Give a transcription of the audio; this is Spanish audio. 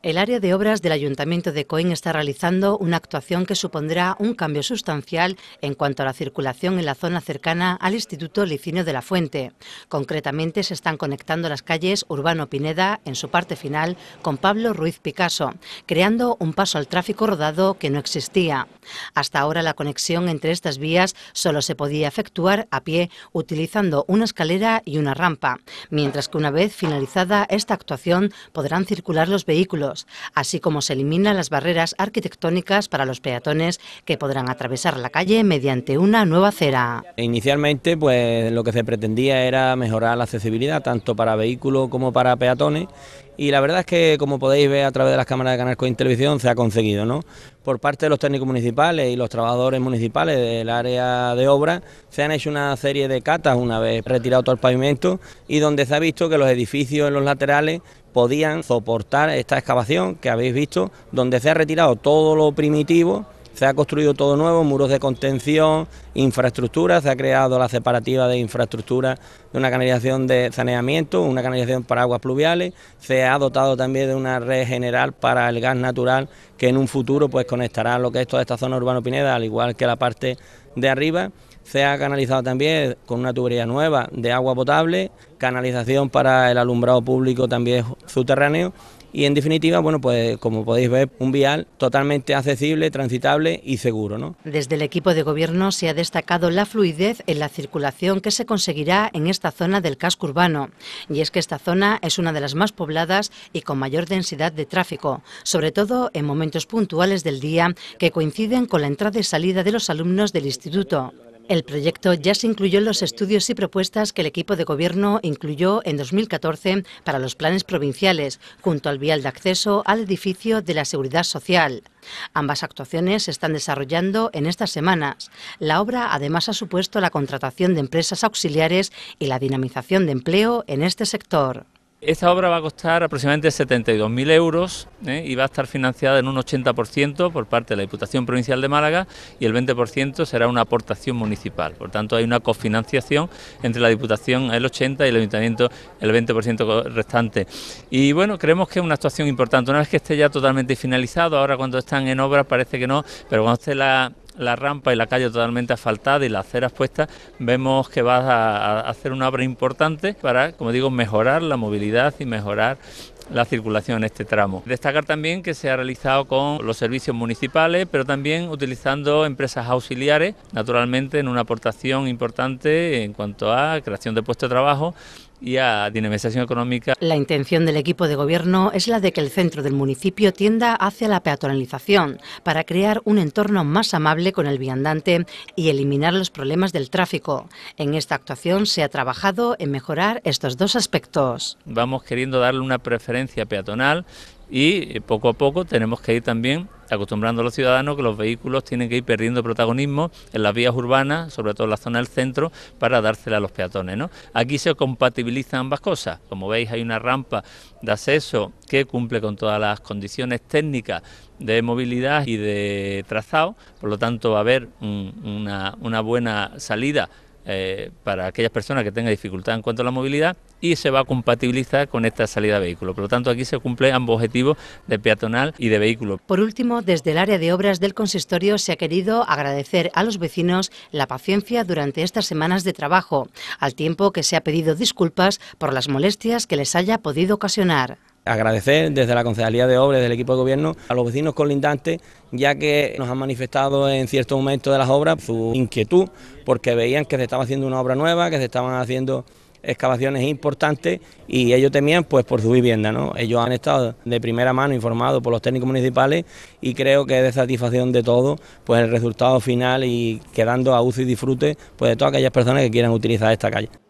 El área de obras del Ayuntamiento de Coín está realizando una actuación que supondrá un cambio sustancial en cuanto a la circulación en la zona cercana al Instituto Licinio de la Fuente. Concretamente se están conectando las calles Urbano Pineda en su parte final con Pablo Ruiz Picasso, creando un paso al tráfico rodado que no existía. Hasta ahora la conexión entre estas vías solo se podía efectuar a pie utilizando una escalera y una rampa, mientras que una vez finalizada esta actuación podrán circular los vehículos así como se eliminan las barreras arquitectónicas para los peatones que podrán atravesar la calle mediante una nueva acera. Inicialmente, pues lo que se pretendía era mejorar la accesibilidad tanto para vehículos como para peatones y la verdad es que como podéis ver a través de las cámaras de Canal Coin Televisión se ha conseguido, ¿no? Por parte de los técnicos municipales y los trabajadores municipales del área de obra se han hecho una serie de catas una vez retirado todo el pavimento y donde se ha visto que los edificios en los laterales podían soportar esta excavación que habéis visto, donde se ha retirado todo lo primitivo, se ha construido todo nuevo, muros de contención, infraestructura, se ha creado la separativa de infraestructura de una canalización de saneamiento, una canalización para aguas pluviales, se ha dotado también de una red general para el gas natural que en un futuro pues conectará lo que es toda esta zona urbano Pineda, al igual que la parte de arriba. Se ha canalizado también con una tubería nueva de agua potable, canalización para el alumbrado público también subterráneo y en definitiva, bueno, pues como podéis ver, un vial totalmente accesible, transitable y seguro, Desde el equipo de gobierno se ha destacado la fluidez en la circulación que se conseguirá en esta zona del casco urbano, y es que esta zona es una de las más pobladas y con mayor densidad de tráfico, sobre todo en momentos puntuales del día que coinciden con la entrada y salida de los alumnos del instituto. El proyecto ya se incluyó en los estudios y propuestas que el equipo de gobierno incluyó en 2014 para los planes provinciales, junto al vial de acceso al edificio de la Seguridad Social. Ambas actuaciones se están desarrollando en estas semanas. La obra además ha supuesto la contratación de empresas auxiliares y la dinamización de empleo en este sector. Esta obra va a costar aproximadamente 72.000 euros ¿eh? y va a estar financiada en un 80% por parte de la Diputación Provincial de Málaga y el 20% será una aportación municipal. Por tanto, hay una cofinanciación entre la Diputación el 80% y el Ayuntamiento el 20% restante. Y bueno, creemos que es una actuación importante. Una vez que esté ya totalmente finalizado, ahora cuando están en obra parece que no, pero cuando esté la la rampa y la calle totalmente asfaltada y las aceras puestas, vemos que va a, hacer una obra importante para, como digo, mejorar la movilidad y mejorar la circulación en este tramo. Destacar también que se ha realizado con los servicios municipales, pero también utilizando empresas auxiliares, naturalmente en una aportación importante en cuanto a creación de puestos de trabajo y a dinamización económica. La intención del equipo de gobierno es la de que el centro del municipio tienda hacia la peatonalización para crear un entorno más amable con el viandante y eliminar los problemas del tráfico. En esta actuación se ha trabajado en mejorar estos dos aspectos. Vamos queriendo darle una preferencia peatonal y eh, poco a poco tenemos que ir también acostumbrando a los ciudadanos que los vehículos tienen que ir perdiendo protagonismo en las vías urbanas, sobre todo en la zona del centro, para dársela a los peatones. Aquí se compatibilizan ambas cosas. Como veis hay una rampa de acceso que cumple con todas las condiciones técnicas de movilidad y de trazado, por lo tanto va a haber una buena salida eh, para aquellas personas que tengan dificultad en cuanto a la movilidad y se va a compatibilizar con esta salida de vehículo. Por lo tanto, aquí se cumplen ambos objetivos de peatonal y de vehículo. Por último, desde el área de obras del consistorio se ha querido agradecer a los vecinos la paciencia durante estas semanas de trabajo, al tiempo que se ha pedido disculpas por las molestias que les haya podido ocasionar agradecer desde la Concejalía de Obras, del equipo de gobierno, a los vecinos colindantes, ya que nos han manifestado en cierto momento de las obras su inquietud, porque veían que se estaba haciendo una obra nueva, que se estaban haciendo excavaciones importantes y ellos temían pues por su vivienda, ¿no? Ellos han estado de primera mano informados por los técnicos municipales y creo que es de satisfacción de todo pues el resultado final y quedando a uso y disfrute pues de todas aquellas personas que quieran utilizar esta calle.